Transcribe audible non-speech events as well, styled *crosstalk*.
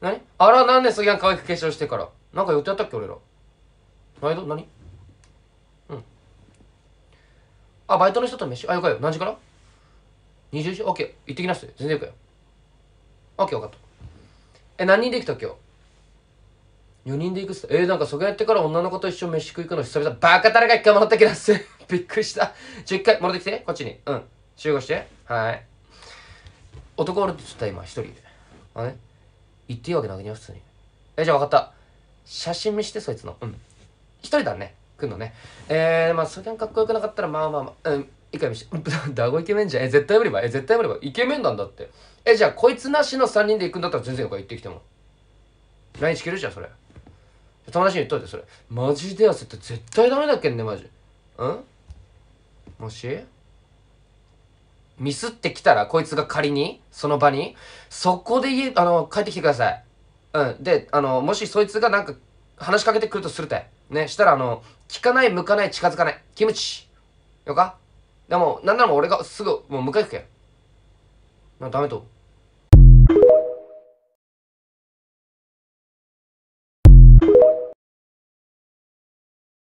何あら、なんで杉山可愛く化粧してから。なんか予定あったっけ俺ら。バイト何うん。あ、バイトの人と飯。あ、よかよ。何時から ?20 時 ?OK。行ってきなっす。全然よかよ。OK、分かった。え、何人で行くた今日 ?4 人で行くっす。えー、なんかそこやってから女の子と一緒飯食い行くの久々。バカ誰か一回戻ってきなっす。*laughs* びっくりした。ちょ、一回戻ってきて。こっちに。うん。集合して。はい。男おるって言った今、一人で。あれ、言っていいわけなくね普通に。え、じゃあ分かった。写真見して、そいつの。うん。一人だね。来んのね。えー、まあ、そりゃかっこよくなかったら、まあまあまあ、うん、一回見して。ダゴ *laughs* イケメンじゃん。え、絶対無理ば。え、絶対無理ば。イケメンなんだって。え、じゃあ、こいつなしの3人で行くんだったら全然よか、行ってきても。LINE しけるじゃん、それ。友達に言っといて、それ。マジで痩せって絶対ダメだっけんね、マジ。うんもしミスってきたら、こいつが仮に、その場に、そこで家、あの、帰ってきてください。うん。で、あの、もしそいつがなんか、話しかけてくるとするて。ね、したら、あの、聞かない、向かない、近づかない。キムチ。よかでも、なんなら俺がすぐ、もう迎え行くけダメと。